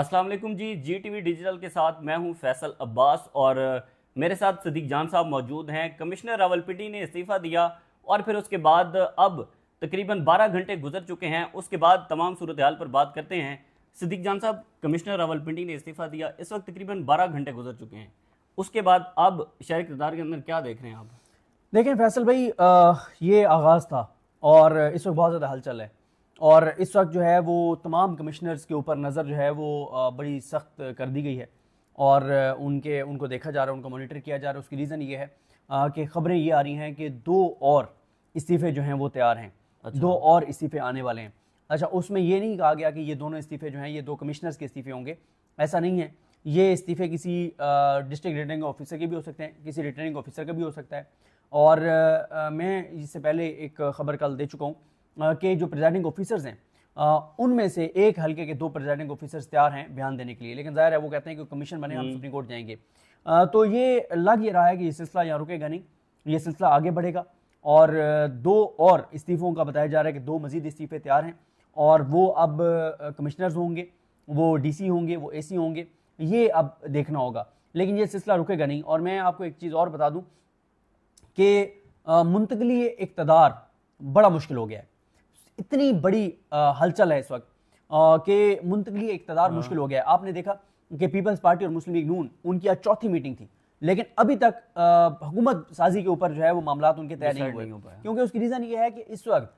अस्सलाम वालेकुम जी जी TV digital के साथ मैं हूं फैसल अब्बास और मेरे साथ सदीक जान साहब मौजूद हैं कमिश्नर रावलपिंडी ने इस्तीफ़ा दिया और फिर उसके बाद अब तकरीबन 12 घंटे गुजर चुके हैं उसके बाद तमाम सूरत हाल पर बात करते हैं सदीक जान साहब कमिश्नर रावलपिंडी ने इस्तीफ़ा दिया इस वक्त तकरीबन बारह घंटे गुजर चुके हैं उसके बाद अब शहर किरदार के अंदर क्या देख रहे हैं आप देखें फैसल भाई आ, ये आगाज़ था और इस वक्त बहुत ज़्यादा हलचल है और इस वक्त जो है वो तमाम कमिश्नर्स के ऊपर नज़र जो है वो बड़ी सख्त कर दी गई है और उनके उनको देखा जा रहा है उनको मॉनिटर किया जा रहा है उसकी रीज़न ये है कि खबरें ये आ रही हैं कि दो और इस्तीफ़े जो हैं वो तैयार हैं अच्छा। दो और इस्तीफ़े आने वाले हैं अच्छा उसमें ये नहीं कहा गया कि ये दोनों इस्तीफ़े जो हैं ये दो कमिश्नर्स के इस्तीफ़े होंगे ऐसा नहीं है ये इस्तीफ़े किसी डिस्ट्रिक्ट रिटर्निंग ऑफिसर के भी हो सकते हैं किसी रिटर्निंग ऑफिसर का भी हो सकता है और आ, मैं इससे पहले एक खबर कल दे चुका हूँ के जो प्रिजाइडिंग ऑफिसर्स हैं उनमें से एक हल्के के दो प्रिजाइडिंग ऑफिसर्स तैयार हैं बयान देने के लिए लेकिन जाहिर है वो कहते हैं कि कमीशन बने हम हम्म। सुप्रीम कोर्ट जाएंगे तो ये लग ये रहा है कि ये सिलसिला यहाँ रुकेगा नहीं ये सिलसिला आगे बढ़ेगा और दो और इस्तीफ़ों का बताया जा रहा है कि दो मजीद इस्तीफ़े तैयार हैं और वो अब कमिश्नर्स होंगे वो डीसी होंगे वो एसी होंगे ये अब देखना होगा लेकिन ये सिलसिला रुकेगा नहीं और मैं आपको एक चीज़ और बता दूँ कि मुंतकली इकतदार बड़ा मुश्किल हो गया है इतनी बड़ी हलचल है इस वक्त कि मुंतकली इकतदार हाँ। मुश्किल हो गया आपने देखा कि पीपल्स पार्टी और मुस्लिम लीग नून उनकी आज चौथी मीटिंग थी लेकिन अभी तक हुकूमत साजी के ऊपर जो है वो मामला उनके तय नहीं हुए क्योंकि उसकी रीज़न ये है कि इस वक्त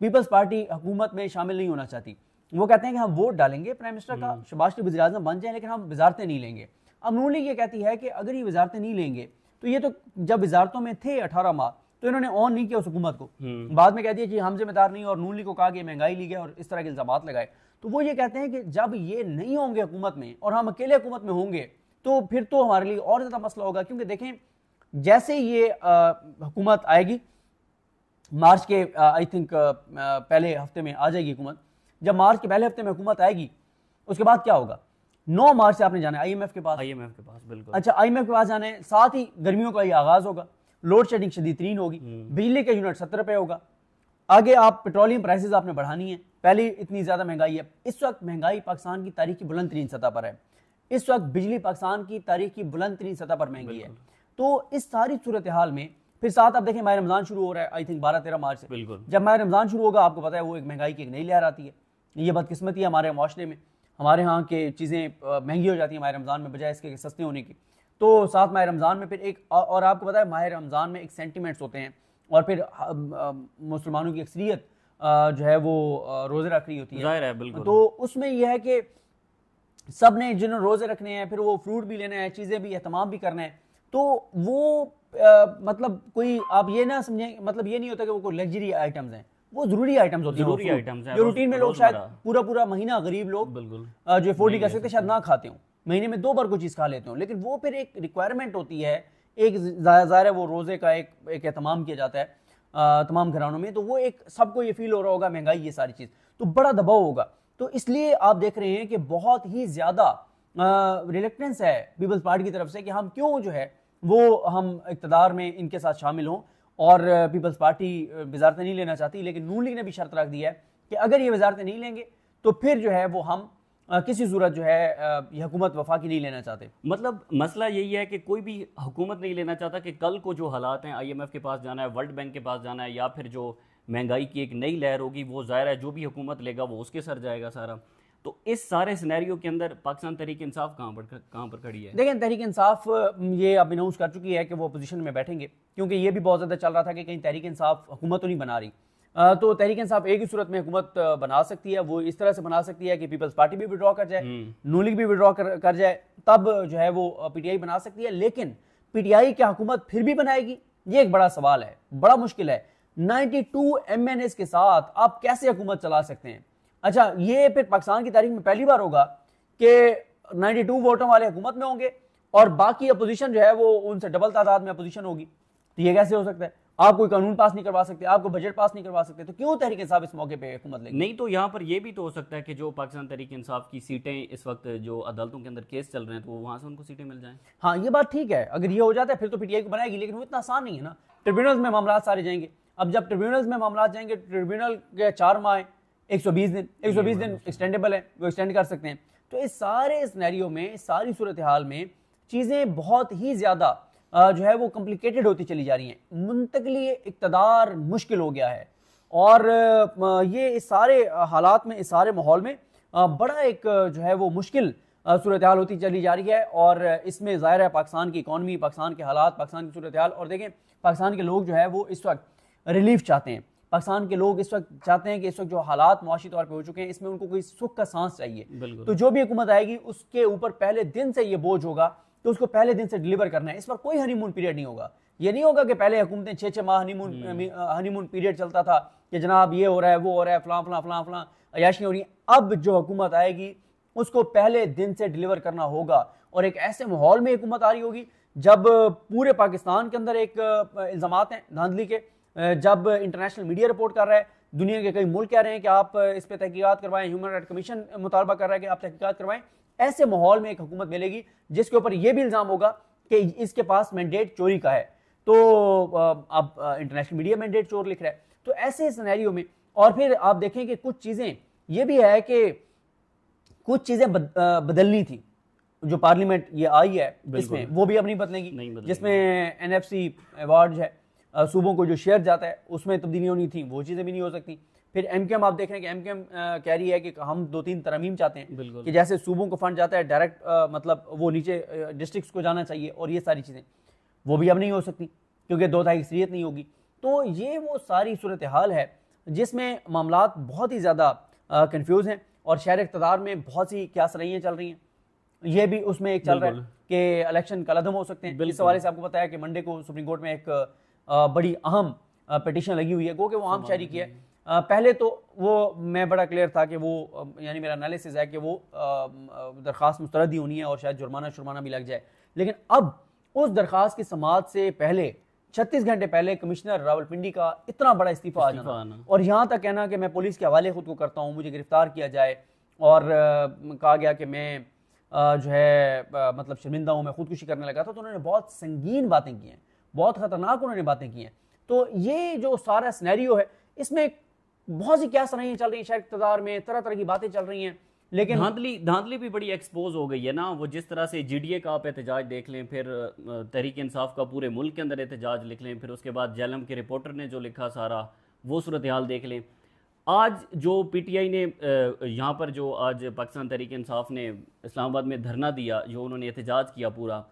पीपल्स पार्टी हुकूमत में शामिल नहीं होना चाहती वो कहते हैं कि हम वोट डालेंगे प्राइम मिनिस्टर का हम्म। शबाज के वजी अजम बन जाए लेकिन हम वजारतें नहीं लेंगे अब नून लीग ये कहती है कि अगर ये वजारतें नहीं लेंगे तो ये तो जब वजारतों में थे अठारह माह तो इन्होंने ऑन नहीं किया उस हुकूमत को हम्म। बाद में कह दिया कि हम जिम्मेदार नहीं और नून लीग को कहा कि महंगाई ली गई और इस तरह के इल्जाम लगाए तो वो ये कहते हैं कि जब ये नहीं होंगे हुकूमत में और हम अकेले हुकूमत में होंगे तो फिर तो हमारे लिए और ज़्यादा मसला होगा क्योंकि देखें जैसे ये हुकूमत आएगी मार्च के आई थिंक पहले हफ्ते में आ जाएगी हुकूमत जब मार्च के पहले हफ्ते में हुकूमत आएगी उसके बाद क्या होगा नौ मार्च से आपने जाना है आईएमएफ के पास आईएमएफ के पास बिल्कुल अच्छा आईएमएफ के पास जाना है साथ ही गर्मियों का ही आगाज होगा लोड शेडिंग शदीद तरीन होगी हम्म। बिजली का यूनिट सत्तर रुपये होगा आगे आप पेट्रोलियम प्राइसेस आपने बढ़ानी है पहले इतनी ज़्यादा महंगाई है इस वक्त महंगाई पाकिस्तान की तारीख की बुलंद तरीन सतह पर है इस वक्त बिजली पाकिस्तान की तारीख की बुलंद तरीन सतह पर महंगी है तो इस सारी सूरत हाल में फिर साथ आप देखें माह रमज़ान शुरू हो रहा है आई थिंक बारह तेरह मार्च से बिल्कुल जब माह रमज़ान शुरू होगा आपको पता है वो एक महंगाई की एक नई लहर आती है ये बदकिस्मती है हमारे माशरे में हमारे यहाँ के चीज़ें महंगी हो जाती हैं हमारे रमज़ान में बजाय इसके सस्ते होने की तो साथ माह रमज़ान में फिर एक और आपको पता है माह रमज़ान में एक सेंटिमेंट्स होते हैं और फिर मुसलमानों की अक्सरियत जो है वो रोज़े रख रही होती है, है तो उसमें यह है कि सब ने जिन्होंने रोज़े रखने हैं फिर वो फ्रूट भी लेना है चीज़ें भी अहतमाम भी करना है तो वो आ, मतलब कोई आप ये ना समझें मतलब ये नहीं होता कि वो कोई लग्जरी आइटम्स हैं वो जरूरी आइटम्स होते हैं जो रूटीन में लोग शायद पूरा पूरा महीना गरीब लोग बिल्कुल जो एफोर्ड नहीं कर सकते शायद ना खाते हों महीने में दो बार कोई चीज़ खा लेते हो लेकिन वो फिर एक रिक्वायरमेंट होती है एक ज़ाहिर है वो रोज़े का एक एक एहतमाम किया जाता है तमाम घरानों में तो वो एक सबको ये फील हो रहा होगा महंगाई ये सारी चीज़ तो बड़ा दबाव होगा तो इसलिए आप देख रहे हैं कि बहुत ही ज़्यादा रिलेक्टेंस है पीपल्स पार्टी की तरफ से कि हम क्यों जो है वो हम इकतदार में इनके साथ शामिल हों और पीपल्स पार्टी वजारतें नहीं लेना चाहती लेकिन नून लीग ने भी शर्त रख दी है कि अगर ये वजारतें नहीं लेंगे तो फिर जो है वो हम किसी सूरत जो है ये हुकूमत वफा की नहीं लेना चाहते मतलब मसला यही है कि कोई भी हुकूमत नहीं लेना चाहता कि कल को जो हालात हैं आईएमएफ के पास जाना है वर्ल्ड बैंक के पास जाना है या फिर जो महंगाई की एक नई लहर होगी वो ज़ाहिर है जो भी हुकूमत लेगा वो उसके सर जाएगा सारा तो इस सारे सिनेरियो के अंदर पाकिस्तान तहरीक इंसाफ कहाँ पर कहाँ पर खड़ी है देखें तहरीक इंसाफ ये अब अनाउंस कर चुकी है कि वो अपोजिशन में बैठेंगे क्योंकि ये भी बहुत ज़्यादा चल रहा था कि कहीं तहरीक इंसाफ हुकूमत तो नहीं बना रही तो तहरीक इंसाफ एक ही सूरत में हुकूमत बना सकती है वो इस तरह से बना सकती है कि पीपल्स पार्टी भी विड्रॉ कर जाए हम्म। नू लीग भी विड्रॉ कर, कर जाए तब जो है वो पीटीआई बना सकती है लेकिन पीटीआई क्या हुकूमत फिर भी बनाएगी ये एक बड़ा सवाल है बड़ा मुश्किल है 92 टू के साथ आप कैसे हुकूमत चला सकते हैं अच्छा ये फिर पाकिस्तान की तारीख में पहली बार होगा कि 92 वोटों वाले हुकूमत में होंगे और बाकी अपोजिशन जो है वो उनसे डबल तादाद में अपोजिशन होगी तो ये कैसे हो सकता है आप कोई कानून पास नहीं करवा सकते आपको बजट पास नहीं करवा सकते तो क्यों तहरीक इंसाफ इस मौके पर हुकूमत लेगी नहीं तो यहाँ पर यह भी तो हो सकता है कि जो पाकिस्तान तहरीक इंसाफ की सीटें इस वक्त जो अदालतों के अंदर केस चल रहे हैं तो वहाँ से उनको सीटें मिल जाएं हाँ ये बात ठीक है अगर ये हो जाता है फिर तो पीटीआई को बनाएगी लेकिन वो इतना आसान नहीं है ना ट्रिब्यूनल्स में मामला सारे जाएंगे अब जब ट्रिब्यूनल्स में मामला जाएंगे ट्रिब्यूनल के चार माह एक सौ बीस दिन एक सौ बीस दिन एक्सटेंडेबल है वो एक्सटेंड कर सकते हैं तो इस सारे स्नैरियो में सारी सूरत हाल में चीज़ें बहुत ही ज़्यादा जो है वो कॉम्प्लिकेटेड होती चली जा रही हैं मुंतकली इकतदार मुश्किल हो गया है और ये इस सारे हालात में इस सारे माहौल में बड़ा एक जो है वो मुश्किल सूरत हाल होती चली जा रही है और इसमें ज़ाहिर है पाकिस्तान की इकानमी पाकिस्तान के हालात पाकिस्तान की सूरत हाल और देखें पाकिस्तान के लोग जो है वो इस वक्त रिलीफ चाहते हैं पाकिस्तान के लोग इस वक्त चाहते हैं कि इस वक्त जो हालात मुआशी तौर पर हो चुके हैं इसमें उनको कोई सुख का सांस चाहिए तो जो भी हुकूमत आएगी उसके ऊपर पहले दिन से ये बोझ होगा तो उसको पहले दिन से डिलीवर करना है इस पर कोई हनीमून पीरियड नहीं होगा ये नहीं होगा कि पहले हुकूमतें छः छः माह हनीमून हनीमून पीरियड चलता था कि जनाब ये हो रहा है वो हो रहा है फलां फलां फलां फलां अयाशियाँ हो रही हैं अब जो हुकूमत आएगी उसको पहले दिन से डिलीवर करना होगा और एक ऐसे माहौल में हुकूमत आ रही होगी जब पूरे पाकिस्तान के अंदर एक इल्ज़ाम हैं धांधली के जब इंटरनेशनल मीडिया रिपोर्ट कर रहा है दुनिया के कई मुल्क कह रहे हैं कि आप इस पर तहकीकत करवाएं ह्यूमन राइट कमीशन मुतालबा कर रहा है कि आप तहकीकत करवाएं ऐसे माहौल में एक हुकूमत मिलेगी जिसके ऊपर यह भी इल्ज़ाम होगा कि इसके पास मैंडेट चोरी का है तो अब इंटरनेशनल मीडिया मैंडेट चोर लिख रहा है तो ऐसे सिनेरियो में और फिर आप देखें कि कुछ चीज़ें ये भी है कि कुछ चीज़ें बद, बदलनी थी जो पार्लियामेंट ये आई है इसमें वो भी अब नहीं बदलेगी, जिसमें एन एफ सी अवार्ड है सूबों को जो शेयर जाता है उसमें तब्दीली होनी थी वो चीज़ें भी नहीं हो सकती फिर एम एम आप देख रहे हैं कि एम एम कह रही है कि हम दो तीन तरमीम चाहते हैं कि जैसे सूबों को फंड जाता है डायरेक्ट मतलब वो नीचे डिस्ट्रिक्ट को जाना चाहिए और ये सारी चीज़ें वो भी अब नहीं हो सकती क्योंकि दो तारीख अक्सरीत नहीं होगी तो ये वो सारी सूरत हाल है जिसमें मामला बहुत ही ज़्यादा कन्फ्यूज़ हैं और शहर इकतदार में बहुत सी क्या सराइयाँ चल रही हैं ये भी उसमें एक चल रहा है कि इलेक्शन अदम हो सकते हैं इस हवाले से आपको बताया कि मंडे को सुप्रीम कोर्ट में एक बड़ी अहम पटिशन लगी हुई है क्योंकि वो आम शहरी की है पहले तो वो मैं बड़ा क्लियर था कि वो यानी मेरा एनालिसिस है कि वो दरख्वास्त मुस्तरद ही होनी है और शायद जुर्माना शुरमाना भी लग जाए लेकिन अब उस दरख्वास्त की समात से पहले छत्तीस घंटे पहले कमिश्नर रावलपिंडी का इतना बड़ा इस्तीफा आ जाना और यहाँ तक कहना कि मैं पुलिस के हवाले खुद को करता हूँ मुझे गिरफ्तार किया जाए और कहा गया कि मैं जो है मतलब शर्मिंदा हूँ मैं खुदकुशी करने लगा था तो उन्होंने बहुत संगीन बातें की हैं बहुत ख़तरनाक उन्होंने बातें की हैं तो ये जो सारा स्नैरियो है इसमें बहुत सी क्या सराहियाँ चल रही है शायद इकतदार में तरह तरह की बातें चल रही हैं लेकिन धांधली धांधली भी बड़ी एक्सपोज हो गई है ना वो जिस तरह से जीडीए का आप एहतजाज देख लें फिर तहरीक इंसाफ का पूरे मुल्क के अंदर एहतजाज लिख लें फिर उसके बाद जैलम के रिपोर्टर ने जो लिखा सारा वो सूरत हाल देख लें आज जो पीटीआई ने यहाँ पर जो आज पाकिस्तान तहरीक इंसाफ ने इस्लामाबाद में धरना दिया जो उन्होंने एहतजाज किया पूरा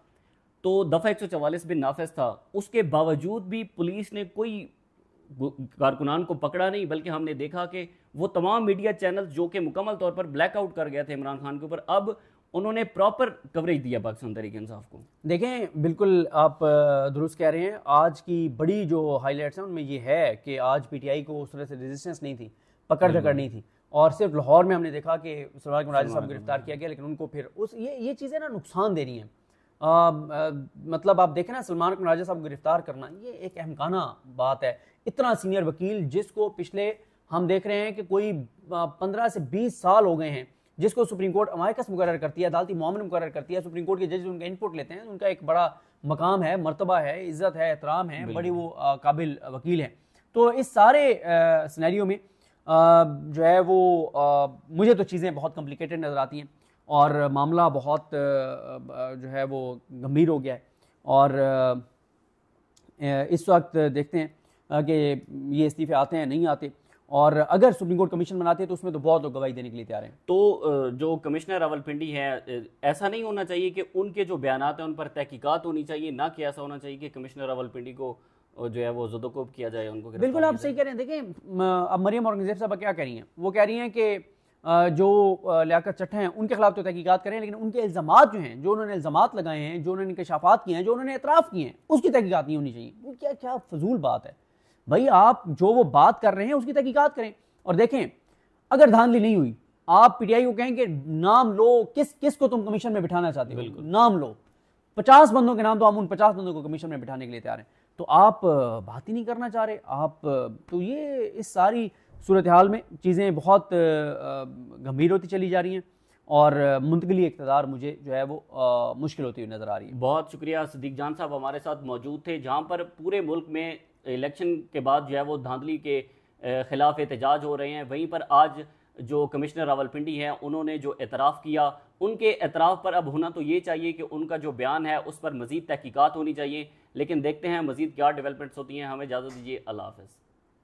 तो दफ़ा एक सौ चवालीस बिन नाफज था उसके बावजूद भी पुलिस ने कोई कारकुनान को पकड़ा नहीं बल्कि हमने देखा कि वो तमाम मीडिया चैनल जो कि मुकम्मल तौर पर ब्लैकआउट कर गए थे इमरान खान के ऊपर अब उन्होंने प्रॉपर कवरेज दिया पाकिस्तान तरीके इंसाफ को देखें बिल्कुल आप दुरुस्त कह रहे हैं आज की बड़ी जो हाईलाइट्स हैं उनमें ये है कि आज पीटीआई को उस तरह से रेजिस्टेंस नहीं थी पकड़ धकड़ नहीं थी और सिर्फ लाहौर में हमने देखा कि सरवार के साहब गिरफ्तार किया गया लेकिन उनको फिर उस ये ये चीज़ें ना नुकसान दे रही हैं आ, आ, मतलब आप देखें ना सलमान को राजा साहब गिरफ्तार करना ये एक अहमकाना बात है इतना सीनियर वकील जिसको पिछले हम देख रहे हैं कि कोई पंद्रह से बीस साल हो गए हैं जिसको सुप्रीम कोर्ट अमायकस मुकर करती है अदालती मामले मुकर करती है सुप्रीम कोर्ट के जज उनका इनपुट लेते हैं उनका एक बड़ा मकाम है मरतबा है इज्जत है एहतराम है बड़ी वो काबिल वकील हैं तो इस सारे सिनेरियो में आ, जो है वो आ, मुझे तो चीज़ें बहुत कॉम्प्लिकेटेड नज़र आती हैं और मामला बहुत जो है वो गंभीर हो गया है और इस वक्त देखते हैं कि ये इस्तीफे आते हैं नहीं आते और अगर सुप्रीम कोर्ट कमीशन बनाते हैं तो उसमें तो बहुत लोग गवाही देने के लिए तैयार हैं तो जो कमिश्नर रावलपिंडी है ऐसा नहीं होना चाहिए कि उनके जो बयान हैं उन पर तहकीकत होनी चाहिए ना कि ऐसा होना चाहिए कि कमिश्नर रावलपिंडी को जो है वो जदोकोब किया जाए उनको बिल्कुल आप सही कह रहे हैं देखें अब मरियम औरंगजेब साहब क्या कह रही हैं वो कह रही हैं कि जो लियाकत चट्ट हैं उनके खिलाफ तो तहकीकत करें लेकिन उनके इल्ज़ाम जो हैं जो उन्होंने इल्ज़ाम लगाए हैं जो उन्होंने इंकशाफात किए हैं जो उन्होंने एतराफ़ किए हैं उसकी तहकीकत नहीं होनी चाहिए क्या क्या फजूल बात है भाई आप जो वो बात कर रहे हैं उसकी तहकीकात करें और देखें अगर धांधली नहीं हुई आप पीटीआई को कहें कि नाम लो किस किस को तुम कमीशन में बिठाना चाहते हो नाम लो पचास बंदों के नाम तो हम उन पचास बंदों को कमीशन में बिठाने के लिए तैयार हैं तो आप बात ही नहीं करना चाह रहे आप तो ये इस सारी सूरत हाल में चीज़ें बहुत गंभीर होती चली जा रही हैं और मुंतकली इकतदार मुझे जो है वो आ, मुश्किल होती हुई नज़र आ रही है बहुत शुक्रिया सदीक जान साहब हमारे साथ मौजूद थे जहाँ पर पूरे मुल्क में इलेक्शन के बाद जो है वो धांधली के ख़िलाफ़ एहतजाज हो रहे हैं वहीं पर आज जो कमिश्नर रावलपिंडी हैं उन्होंने जो एतराफ़ किया उनके एतराफ़ पर अब होना तो ये चाहिए कि उनका जो बयान है उस पर मज़ीद तहकीक़ात होनी चाहिए लेकिन देखते हैं मज़ीद क्या डेवलपमेंट्स होती हैं हमें इजाज़त दीजिए अल्लाह हाफ़